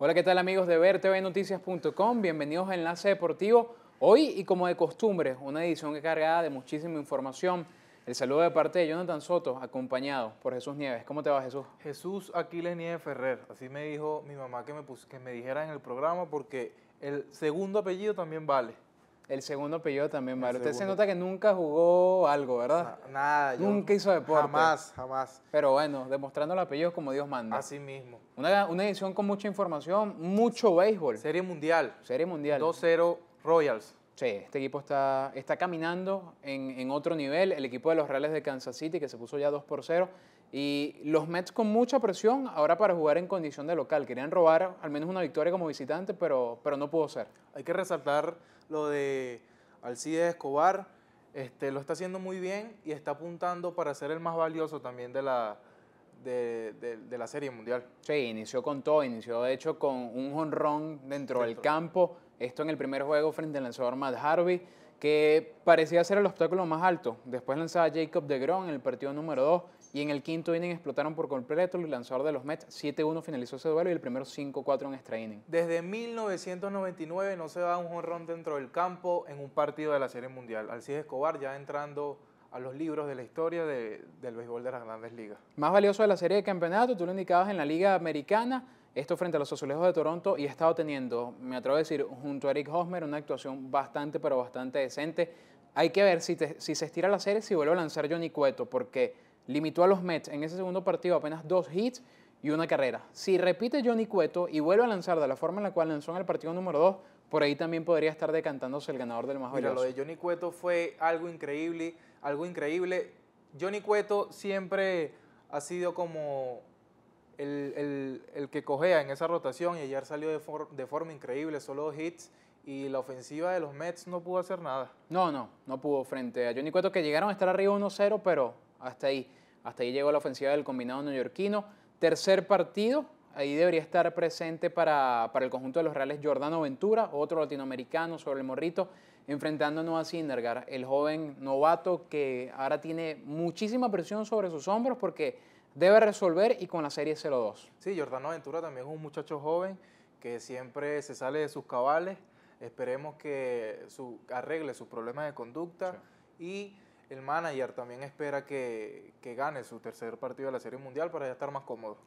Hola, ¿qué tal amigos de vertvnoticias.com? Bienvenidos a Enlace Deportivo. Hoy y como de costumbre, una edición cargada de muchísima información. El saludo de parte de Jonathan Soto, acompañado por Jesús Nieves. ¿Cómo te va Jesús? Jesús Aquiles Nieves Ferrer. Así me dijo mi mamá que me, que me dijera en el programa porque el segundo apellido también vale. El segundo apellido también, vale. Usted se nota que nunca jugó algo, ¿verdad? nada. Nunca hizo deporte. Jamás, jamás. Pero bueno, demostrando los apellidos como Dios manda. Así mismo. Una, edición con mucha información, mucho béisbol. Serie mundial. Serie mundial. 2-0 Royals. Sí, este equipo está, está caminando en, en, otro nivel. El equipo de los Reales de Kansas City, que se puso ya 2 por 0, y los Mets con mucha presión ahora para jugar en condición de local. Querían robar al menos una victoria como visitante, pero, pero no pudo ser. Hay que resaltar lo de Alcide Escobar. Este, lo está haciendo muy bien y está apuntando para ser el más valioso también de la, de, la Serie Mundial. Sí, inició con todo. Inició, de hecho, con un honrón dentro, del campo. Esto en el primer juego frente al lanzador Matt Harvey que parecía ser el obstáculo más alto. Después lanzaba Jacob de Gron en el partido número 2 y en el quinto inning explotaron por completo el lanzador de los Mets. 7-1 finalizó ese duelo y el primero 5-4 en extra inning. Desde 1999 no se da un jonrón dentro del campo en un partido de la Serie Mundial. Alcides Escobar ya entrando a los libros de la historia del béisbol de las grandes ligas. Más valioso de la serie de campeonato, tú lo indicabas en la Liga Americana, esto frente a los azulejos de Toronto y ha estado teniendo, me atrevo a decir, junto a Eric Hosmer, una actuación bastante, pero bastante decente. Hay que ver si, si se estira la serie, si vuelve a lanzar Johnny Cueto, porque limitó a los Mets en ese segundo partido apenas dos hits y una carrera. Si repite Johnny Cueto y vuelve a lanzar de la forma en la cual lanzó en el partido número 2, por ahí también podría estar decantándose el ganador del más Mira, lo de Johnny Cueto fue algo increíble, algo increíble. Johnny Cueto siempre ha sido como el, que cojea en esa rotación y ayer salió de, de forma increíble, solo dos hits y la ofensiva de los Mets no pudo hacer nada. No, no, no pudo frente a Johnny Cueto que llegaron a estar arriba 1-0, pero hasta ahí. Hasta ahí llegó la ofensiva del combinado neoyorquino. Tercer partido, ahí debería estar presente para, el conjunto de los Reales Jordano Ventura, otro latinoamericano sobre el morrito, enfrentándonos a Sindergar, el joven novato que ahora tiene muchísima presión sobre sus hombros porque debe resolver y con la serie 0-2. Sí, Jordano Ventura también es un muchacho joven que siempre se sale de sus cabales. Esperemos que su, arregle sus problemas de conducta y el manager también espera que, gane su tercer partido de la Serie Mundial para ya estar más cómodo.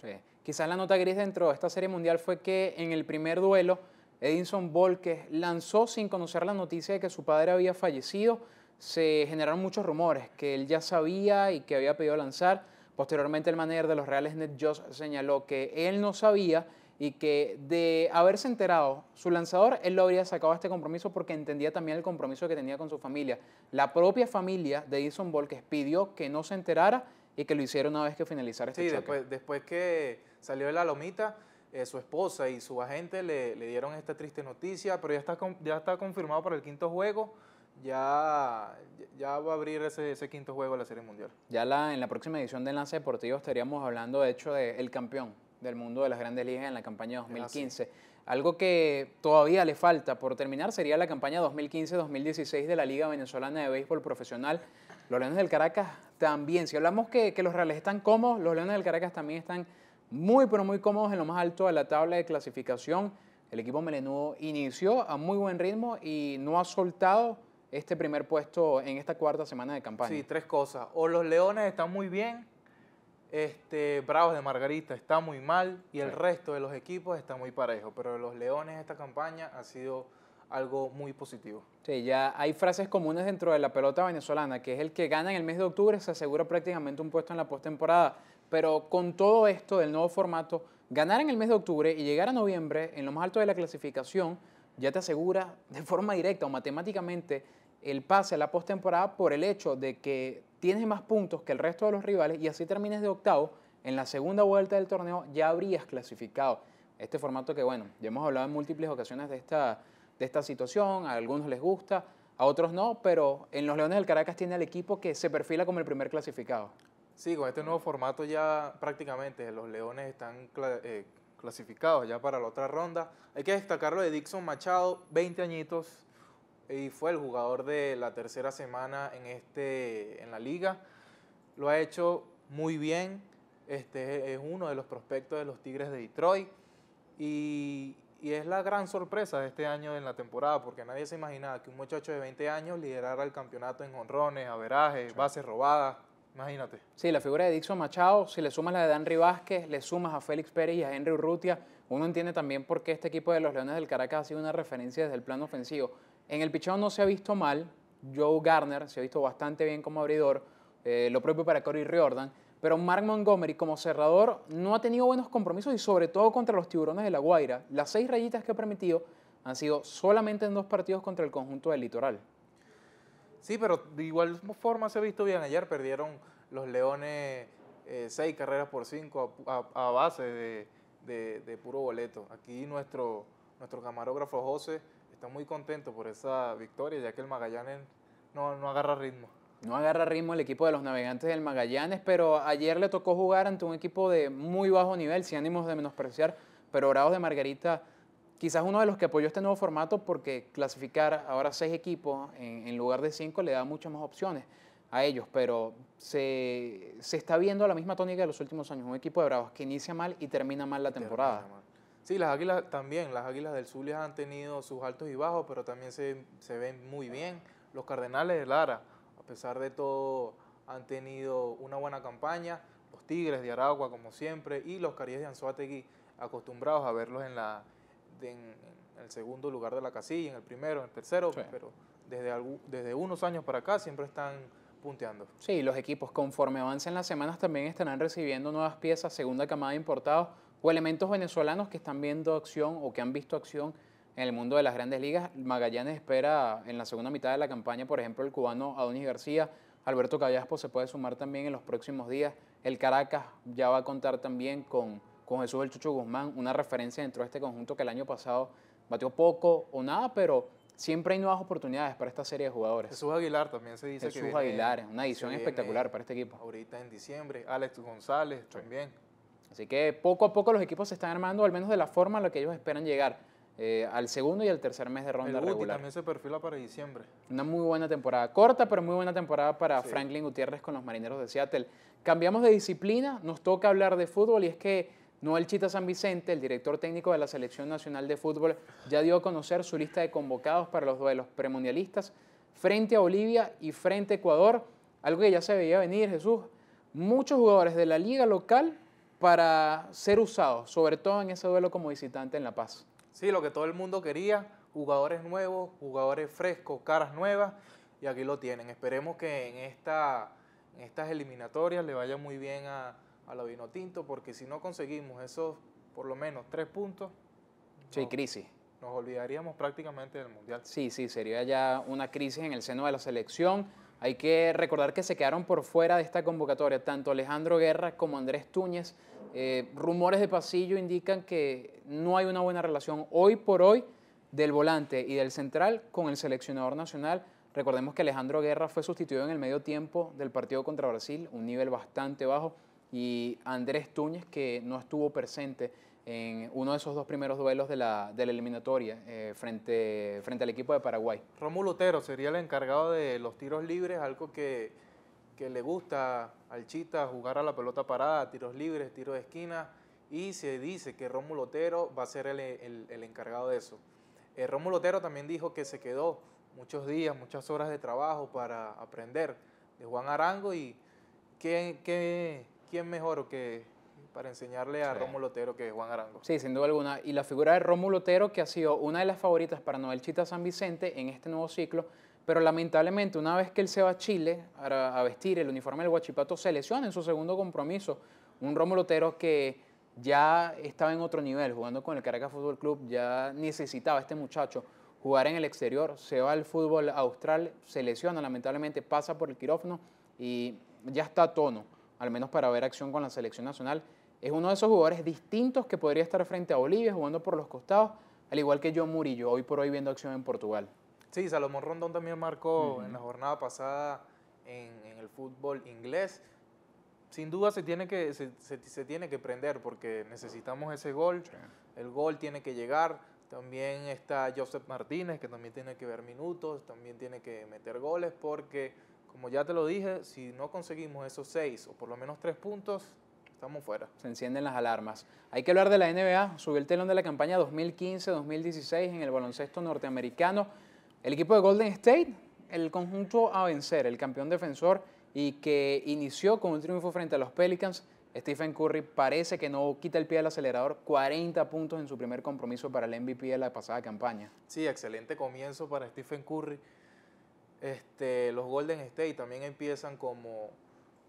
Quizás la nota gris dentro de esta Serie Mundial fue que en el primer duelo, Edinson Volquez lanzó sin conocer la noticia de que su padre había fallecido. Se generaron muchos rumores que él ya sabía y que había pedido lanzar. Posteriormente, el manager de los Reales Net señaló que él no sabía y que de haberse enterado su lanzador, él lo habría sacado a este compromiso porque entendía también el compromiso que tenía con su familia. La propia familia de Edison Volquez pidió que no se enterara y que lo hiciera una vez que finalizara este sí, Después, después que salió de la lomita, eh, su esposa y su agente le, dieron esta triste noticia, pero ya está, ya está confirmado para el quinto juego. Ya, ya va a abrir ese, quinto juego de la Serie Mundial. Ya la, en la próxima edición de Enlace Deportivo estaríamos hablando, de hecho, del campeón, del mundo de las grandes ligas en la campaña 2015. Ah, Algo que todavía le falta por terminar sería la campaña 2015-2016 de la Liga Venezolana de Béisbol Profesional. Los Leones del Caracas también, si hablamos que, que los Reales están cómodos, los Leones del Caracas también están muy, pero muy cómodos en lo más alto de la tabla de clasificación. El equipo melenudo inició a muy buen ritmo y no ha soltado este primer puesto en esta cuarta semana de campaña. Sí, tres cosas. O los Leones están muy bien, este, Bravos de Margarita está muy mal y el resto de los equipos está muy parejo, pero los Leones esta campaña ha sido algo muy positivo. Sí, ya hay frases comunes dentro de la pelota venezolana, que es el que gana en el mes de octubre se asegura prácticamente un puesto en la postemporada, pero con todo esto del nuevo formato, ganar en el mes de octubre y llegar a noviembre en lo más alto de la clasificación ya te asegura de forma directa o matemáticamente el pase a la postemporada por el hecho de que tienes más puntos que el resto de los rivales y así termines de octavo, en la segunda vuelta del torneo ya habrías clasificado. Este formato que, bueno, ya hemos hablado en múltiples ocasiones de esta, de esta situación, a algunos les gusta, a otros no, pero en los Leones del Caracas tiene al equipo que se perfila como el primer clasificado. Sí, con este nuevo formato ya prácticamente los Leones están eh, clasificados ya para la otra ronda. Hay que destacar lo de Dixon Machado, 20 añitos, y fue el jugador de la tercera semana en, este, en la liga. Lo ha hecho muy bien, este, es uno de los prospectos de los Tigres de Detroit y, es la gran sorpresa de este año en la temporada porque nadie se imaginaba que un muchacho de 20 años liderara el campeonato en honrones, averajes, bases robadas, Imagínate. Sí, la figura de Dixon Machado, si le sumas la de Dan Vázquez, le sumas a Félix Pérez y a Henry Urrutia, uno entiende también por qué este equipo de los Leones del Caracas ha sido una referencia desde el plano ofensivo. En el pichón no se ha visto mal. Joe Garner se ha visto bastante bien como abridor. Eh, lo propio para Cory Riordan. Pero Mark Montgomery como cerrador no ha tenido buenos compromisos y sobre todo contra los tiburones de La Guaira. Las seis rayitas que ha permitido han sido solamente en dos partidos contra el conjunto del litoral. Sí, pero de igual forma se ha visto bien ayer. Perdieron los Leones eh, seis carreras por cinco a, base de, puro boleto. Aquí nuestro camarógrafo José está muy contento por esa victoria, ya que el Magallanes no, no agarra ritmo. No agarra ritmo el equipo de los navegantes del Magallanes, pero ayer le tocó jugar ante un equipo de muy bajo nivel, sin ánimos de menospreciar, pero Bravos de Margarita, quizás uno de los que apoyó este nuevo formato porque clasificar ahora seis equipos en, lugar de cinco le da muchas más opciones a ellos, pero se, está viendo la misma tónica de los últimos años, un equipo de Bravos que inicia mal y termina mal la temporada. Sí, las águilas también, las águilas del Zulia han tenido sus altos y bajos, pero también se, ven muy bien. Los Cardenales de Lara, a pesar de todo, han tenido una buena campaña. Los Tigres de Aragua, como siempre, y los Caries de Anzuategui, acostumbrados a verlos en, la, en, el segundo lugar de la casilla, en el primero, en el tercero, pero desde, desde unos años para acá siempre están punteando. Sí, los equipos conforme avancen las semanas también estarán recibiendo nuevas piezas, segunda camada de importados o elementos venezolanos que están viendo acción o que han visto acción en el mundo de las grandes ligas. Magallanes espera en la segunda mitad de la campaña, por ejemplo, el cubano Adonis García, Alberto Callaspo se puede sumar también en los próximos días, el Caracas ya va a contar también con, con Jesús El Chucho Guzmán, una referencia dentro de este conjunto que el año pasado batió poco o nada, pero siempre hay nuevas oportunidades para esta serie de jugadores. Jesús Aguilar también se dice Jesús que Aguilar, una edición espectacular para este equipo. Ahorita en diciembre, Alex González también. Así que poco a poco los equipos se están armando, al menos de la forma en la que ellos esperan llegar. Eh, al segundo y al tercer mes de ronda el regular. también se perfila para diciembre. Una muy buena temporada, corta, pero muy buena temporada para Franklin Gutiérrez con los Marineros de Seattle. Cambiamos de disciplina, nos toca hablar de fútbol y es que Noel Chita San Vicente, el director técnico de la Selección Nacional de Fútbol, ya dio a conocer su lista de convocados para los duelos premundialistas frente a Bolivia y frente a Ecuador, algo que ya se veía venir, Jesús. Muchos jugadores de la liga local para ser usado, sobre todo en ese duelo como visitante en La Paz. Sí, lo que todo el mundo quería, jugadores nuevos, jugadores frescos, caras nuevas, y aquí lo tienen. Esperemos que en, esta, en estas eliminatorias le vaya muy bien a, a la Tinto, porque si no conseguimos esos por lo menos tres puntos... crisis. Nos olvidaríamos prácticamente del Mundial. Sí, sí, sería ya una crisis en el seno de la selección hay que recordar que se quedaron por fuera de esta convocatoria tanto Alejandro Guerra como Andrés Túñez. Eh, rumores de pasillo indican que no hay una buena relación hoy por hoy del volante y del central con el seleccionador nacional. Recordemos que Alejandro Guerra fue sustituido en el medio tiempo del partido contra Brasil, un nivel bastante bajo, y Andrés Túñez que no estuvo presente en uno de esos dos primeros duelos de la, de la eliminatoria eh, frente, frente al equipo de Paraguay. Romulo Otero sería el encargado de los tiros libres, algo que, que le gusta al Chita, jugar a la pelota parada, tiros libres, tiro de esquina, y se dice que Romulo Otero va a ser el, el, encargado de eso. Eh, Romulo Lotero también dijo que se quedó muchos días, muchas horas de trabajo para aprender de Juan Arango y qué, quién mejor que para enseñarle a sí. Rómulo que es Juan Arango. Sí, sin duda alguna. Y la figura de Rómulo Otero, que ha sido una de las favoritas para Noel Chita San Vicente en este nuevo ciclo, pero lamentablemente una vez que él se va a Chile a, vestir el uniforme del Guachipato, se lesiona en su segundo compromiso. Un Rómulo Otero que ya estaba en otro nivel, jugando con el Caracas Fútbol Club, ya necesitaba este muchacho jugar en el exterior, se va al fútbol austral, se lesiona lamentablemente, pasa por el quirófano y ya está a tono, al menos para ver acción con la selección nacional es uno de esos jugadores distintos que podría estar frente a Bolivia jugando por los costados, al igual que John Murillo, hoy por hoy viendo acción en Portugal. Sí, Salomón Rondón también marcó en la jornada pasada en, el fútbol inglés. Sin duda se tiene que, se, se, tiene que prender porque necesitamos ese gol. El gol tiene que llegar. También está Joseph Martínez, que también tiene que ver minutos, también tiene que meter goles porque, como ya te lo dije, si no conseguimos esos seis o por lo menos tres puntos, estamos fuera. Se encienden las alarmas. Hay que hablar de la NBA. Subió el telón de la campaña 2015-2016 en el baloncesto norteamericano. El equipo de Golden State, el conjunto a vencer, el campeón defensor y que inició con un triunfo frente a los Pelicans. Stephen Curry parece que no quita el pie del acelerador, 40 puntos en su primer compromiso para el MVP de la pasada campaña. Sí, excelente comienzo para Stephen Curry. Este, los Golden State también empiezan como,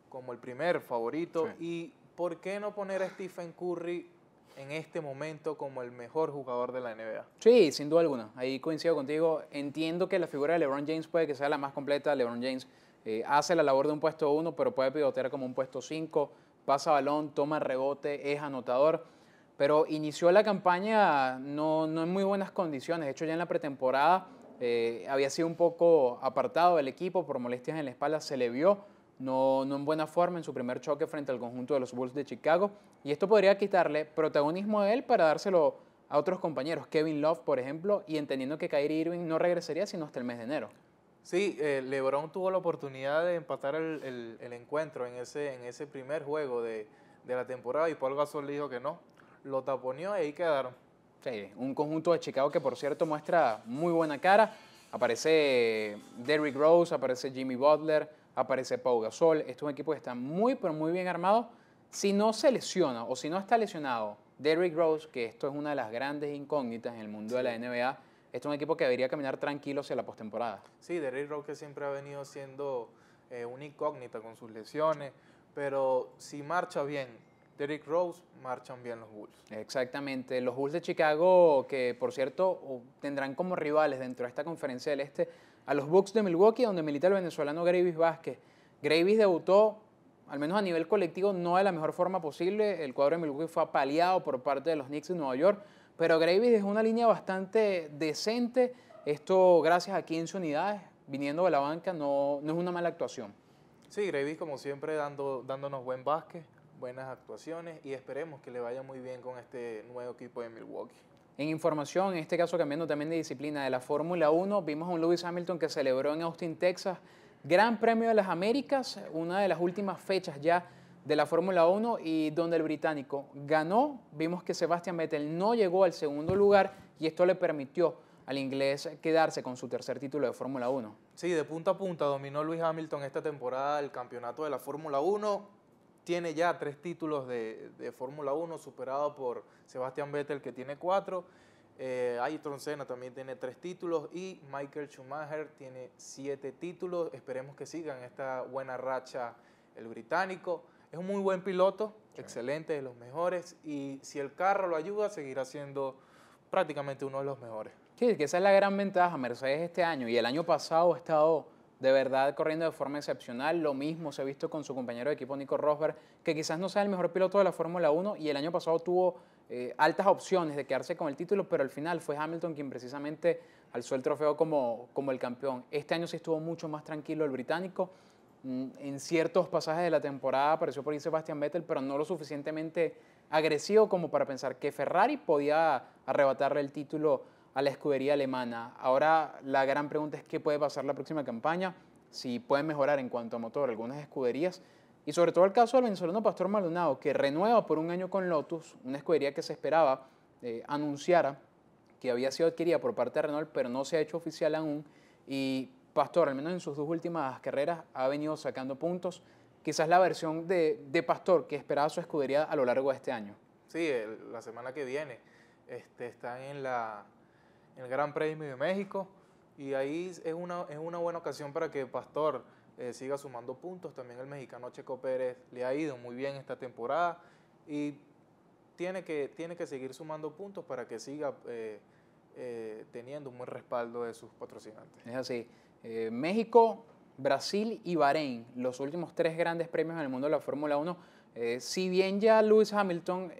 como el primer favorito y ¿por qué no poner a Stephen Curry en este momento como el mejor jugador de la NBA? Sí, sin duda alguna. Ahí coincido contigo. Entiendo que la figura de LeBron James puede que sea la más completa. LeBron James eh, hace la labor de un puesto 1, pero puede pivotear como un puesto 5. Pasa balón, toma rebote, es anotador. Pero inició la campaña no, no en muy buenas condiciones. De hecho, ya en la pretemporada eh, había sido un poco apartado del equipo por molestias en la espalda. Se le vio no, en buena forma en su primer choque frente al conjunto de los Bulls de Chicago. Y esto podría quitarle protagonismo a él para dárselo a otros compañeros, Kevin Love, por ejemplo, y entendiendo que Kyrie Irving no regresaría sino hasta el mes de enero. Sí, eh, LeBron tuvo la oportunidad de empatar el, encuentro en ese, en ese primer juego de, la temporada y Paul Gasol dijo que no. Lo taponeó y ahí quedaron. Sí, un conjunto de Chicago que, por cierto, muestra muy buena cara. Aparece Derrick Rose, aparece Jimmy Butler, aparece Pau Gasol. Este es un equipo que está muy, pero muy bien armado. Si no se lesiona o si no está lesionado Derrick Rose, que esto es una de las grandes incógnitas en el mundo de la NBA, este es un equipo que debería caminar tranquilo hacia la postemporada. Sí, Derrick Rose que siempre ha venido siendo eh, una incógnita con sus lesiones, pero si marcha bien, Derrick Rose, marchan bien los Bulls. Exactamente. Los Bulls de Chicago, que por cierto tendrán como rivales dentro de esta conferencia del Este a los Bucks de Milwaukee, donde milita el venezolano Gravis Vázquez. Gravis debutó, al menos a nivel colectivo, no de la mejor forma posible. El cuadro de Milwaukee fue paliado por parte de los Knicks de Nueva York, pero Gravis es una línea bastante decente. Esto gracias a 15 unidades, viniendo de la banca, no, no es una mala actuación. Sí, Gravis como siempre dando, dándonos buen Vázquez, buenas actuaciones y esperemos que le vaya muy bien con este nuevo equipo de Milwaukee. En información, en este caso cambiando también de disciplina de la Fórmula 1, vimos a un Lewis Hamilton que celebró en Austin, Texas, Gran Premio de las Américas, una de las últimas fechas ya de la Fórmula 1 y donde el británico ganó. Vimos que Sebastian Vettel no llegó al segundo lugar y esto le permitió al inglés quedarse con su tercer título de Fórmula 1. Sí, de punta a punta dominó Lewis Hamilton esta temporada el campeonato de la Fórmula 1 tiene ya tres títulos de, de Fórmula 1, superado por Sebastian Vettel, que tiene cuatro. Eh, Ayrton Senna también tiene tres títulos y Michael Schumacher tiene siete títulos. Esperemos que sigan esta buena racha el británico. Es un muy buen piloto, excelente, de los mejores. Y si el carro lo ayuda, seguirá siendo prácticamente uno de los mejores. Sí, que esa es la gran ventaja. Mercedes este año y el año pasado ha estado de verdad corriendo de forma excepcional. Lo mismo se ha visto con su compañero de equipo Nico Rosberg, que quizás no sea el mejor piloto de la Fórmula 1 y el año pasado tuvo eh, altas opciones de quedarse con el título, pero al final fue Hamilton quien precisamente alzó el trofeo como, como el campeón. Este año se estuvo mucho más tranquilo el británico. Mm, en ciertos pasajes de la temporada apareció por ahí Sebastian Vettel, pero no lo suficientemente agresivo como para pensar que Ferrari podía arrebatarle el título a la escudería alemana. Ahora la gran pregunta es qué puede pasar la próxima campaña, si pueden mejorar en cuanto a motor algunas escuderías. Y sobre todo el caso del venezolano Pastor Maldonado, que renueva por un año con Lotus, una escudería que se esperaba eh, anunciara que había sido adquirida por parte de Renault, pero no se ha hecho oficial aún. Y Pastor, al menos en sus dos últimas carreras, ha venido sacando puntos. Quizás la versión de, Pastor que esperaba su escudería a lo largo de este año. Sí, la semana que viene este, están en la el Gran Premio de México. Y ahí es una, es una buena ocasión para que Pastor eh, siga sumando puntos. También el mexicano Checo Pérez le ha ido muy bien esta temporada y tiene que, tiene que seguir sumando puntos para que siga eh, eh, teniendo un buen respaldo de sus patrocinantes. Es así. México, Brasil y Bahrein, los últimos tres grandes premios en el mundo de la Fórmula 1. si bien ya Lewis Hamilton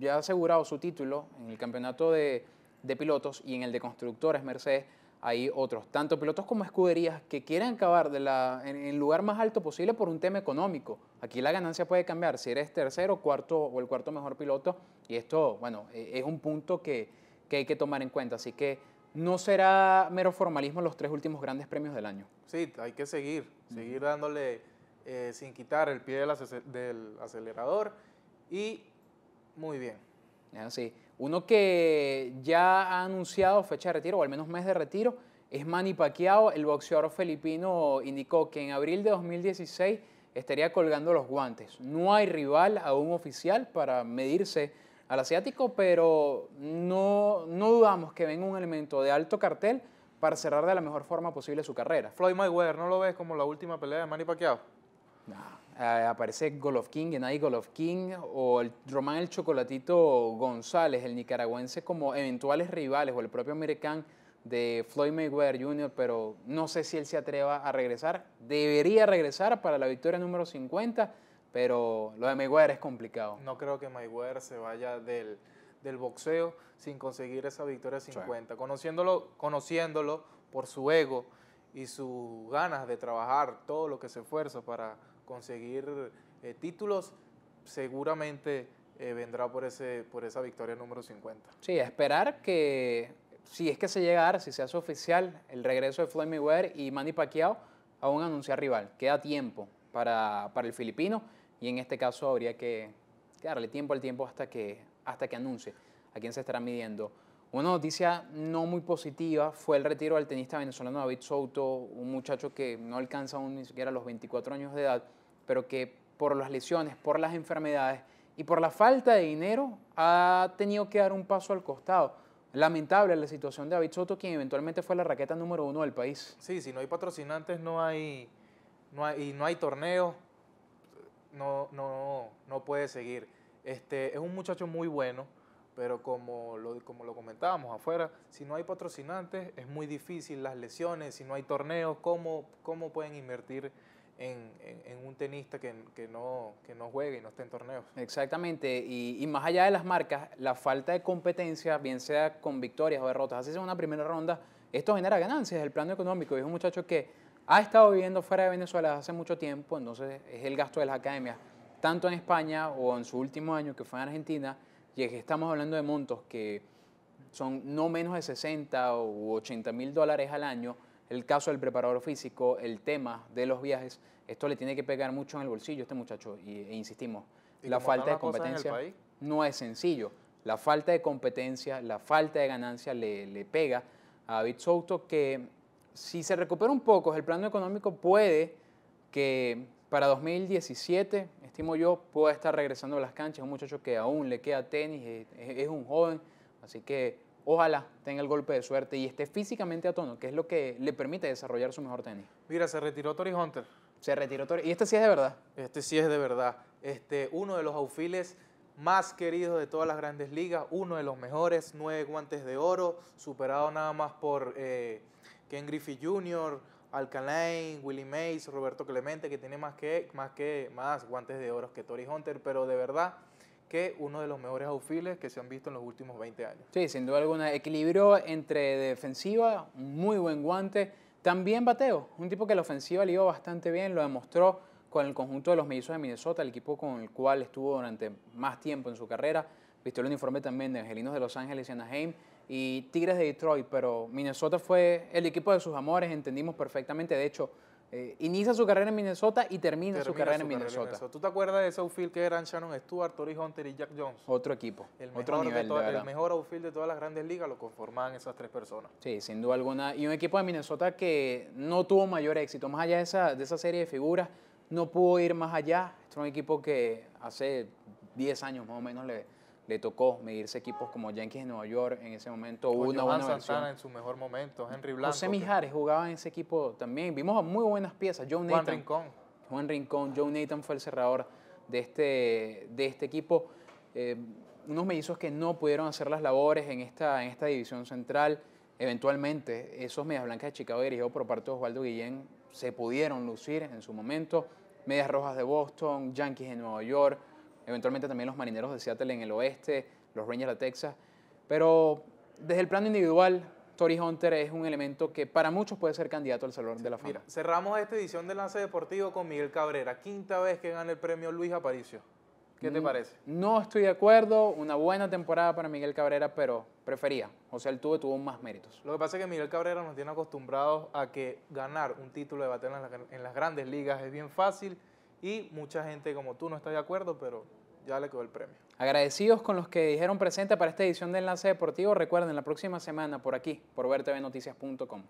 ya ha asegurado su título en el campeonato de, de pilotos y en el de constructores Mercedes hay otros, tanto pilotos como escuderías, que quieren acabar en el lugar más alto posible por un tema económico. Aquí la ganancia puede cambiar si eres tercero, cuarto o el cuarto mejor piloto. Y esto, bueno, e, es un punto que, hay que tomar en cuenta. Así que no será mero formalismo los tres últimos grandes premios del año. Sí, hay que seguir, seguir dándole eh, sin quitar el pie del acelerador. Y muy bien. Así. Uno que ya ha anunciado fecha de retiro, o al menos mes de retiro, es Manny Pacquiao. El boxeador filipino indicó que en abril de 2016 estaría colgando los guantes. No hay rival aún oficial para medirse al asiático, pero no, no dudamos que venga un elemento de alto cartel para cerrar de la mejor forma posible su carrera. Floyd Mayweather, ¿no lo ves como la última pelea de Manny Pacquiao? No eh, aparece Golovkin, Gennady king o el Román el Chocolatito González, el nicaragüense, como eventuales rivales o el propio americano de Floyd Mayweather Jr., pero no sé si él se atreva a regresar. Debería regresar para la victoria número 50, pero lo de Mayweather es complicado. No creo que Mayweather se vaya del, boxeo sin conseguir esa victoria 50. Conociéndolo, conociéndolo por su ego y sus ganas de trabajar todo lo que se esfuerza para conseguir eh, títulos, seguramente eh, vendrá por, ese, por esa victoria número 50. Sí, esperar que, si es que se llega a dar, si se hace oficial el regreso de Floyd Mayweather y Manny Pacquiao, aún anunciar rival. Queda tiempo para, el filipino y en este caso habría que, darle tiempo al tiempo hasta que, hasta que anuncie a quién se estará midiendo. Una noticia no muy positiva fue el retiro del tenista venezolano David Souto, un muchacho que no alcanza aún ni siquiera los 24 años de edad, pero que por las lesiones, por las enfermedades y por la falta de dinero ha tenido que dar un paso al costado. Lamentable la situación de David Soto, quien eventualmente fue la raqueta número uno del país. Sí, si no hay patrocinantes no hay, no y no hay torneo, no, no, no puede seguir. Este, es un muchacho muy bueno pero como lo, comentábamos afuera, si no hay patrocinantes es muy difícil las lesiones, si no hay torneos, ¿cómo, pueden invertir en, un tenista que, que, no, que juegue y no esté en torneos? Exactamente, y, más allá de las marcas, la falta de competencia, bien sea con victorias o derrotas, así sea una primera ronda, esto genera ganancias, el plano económico, es un muchacho que ha estado viviendo fuera de Venezuela hace mucho tiempo, entonces es el gasto de las academias, tanto en España o en su último año que fue en Argentina, y es que estamos hablando de montos que son no menos de 60 u 80 mil dólares al año. El caso del preparador físico, el tema de los viajes, esto le tiene que pegar mucho en el bolsillo a este muchacho. e insistimos, la falta de competencia no es sencillo. La falta de competencia, la falta de ganancia le, le pega a David Souto que si se recupera un poco, el plano económico puede que para 2017, estimo yo, pueda estar regresando a las canchas. Un muchacho que aún le queda tenis, es, un joven, así que ojalá tenga el golpe de suerte y esté físicamente a tono, que es lo que le permite desarrollar su mejor tenis. Mira, se retiró Tori Hunter. Se retiró Tori. ¿Y este sí es de verdad? Este sí es de verdad. Este, uno de los aufiles más queridos de todas las grandes ligas, uno de los mejores, nueve guantes de oro, superado nada más por eh, Ken Griffey Jr., Alcalain, Willie Mays, Roberto Clemente, que tiene más que, más que más guantes de oro que Tori Hunter, pero de verdad que uno de los mejores outfielders que se han visto en los últimos 20 años. Sí, sin duda alguna, Equilibrio entre defensiva, muy buen guante, también bateo, un tipo que la ofensiva le iba bastante bien, lo demostró con el conjunto de los mellizos de Minnesota, el equipo con el cual estuvo durante más tiempo en su carrera, vistió el uniforme también de Angelinos de Los Ángeles y Anaheim, y Tigres de Detroit, pero Minnesota fue el equipo de sus amores, entendimos perfectamente. De hecho, eh, inicia su carrera en Minnesota y termina, su, carrera, en Minnesota. ¿Tú te acuerdas de ese outfield que eran Shannon Stewart, Tori Hunter y Jack Jones? Otro equipo, el mejor otro De outfield de todas las grandes ligas lo conformaban esas tres personas. Sí, sin duda alguna. Y un equipo de Minnesota que no tuvo mayor éxito, más allá de esa, de esa serie de figuras, no pudo ir más allá. Este es un equipo que hace 10 años más o menos le, le tocó medirse equipos como Yankees de Nueva York en ese momento. Hubo una buena Santana en su mejor momento, Henry Blanco. José Mijares jugaba en ese equipo también. Vimos muy buenas piezas. John Juan Rincón. Juan Rincón. John Nathan fue el cerrador de este, de este equipo. Eh, unos mellizos que no pudieron hacer las labores en esta, en esta división central. Eventualmente, esos Medias Blancas de Chicago dirigidos por parte de Osvaldo Guillén se pudieron lucir en su momento. Medias Rojas de Boston, Yankees de Nueva York, eventualmente también los Marineros de Seattle en el oeste, los Rangers de Texas. Pero desde el plano individual, Tori Hunter es un elemento que para muchos puede ser candidato al Salón de la Fama. cerramos esta edición de Lance Deportivo con Miguel Cabrera, quinta vez que gana el premio Luis Aparicio. ¿Qué te mm, parece? No estoy de acuerdo, una buena temporada para Miguel Cabrera, pero prefería. O sea, el tuvo, tuvo más méritos. Lo que pasa es que Miguel Cabrera nos tiene acostumbrados a que ganar un título de batalla en las grandes ligas es bien fácil y mucha gente como tú no está de acuerdo, pero ya le quedó el premio. Agradecidos con los que dijeron presente para esta edición de Enlace Deportivo. Recuerden, la próxima semana por aquí, por vertvnoticias.com.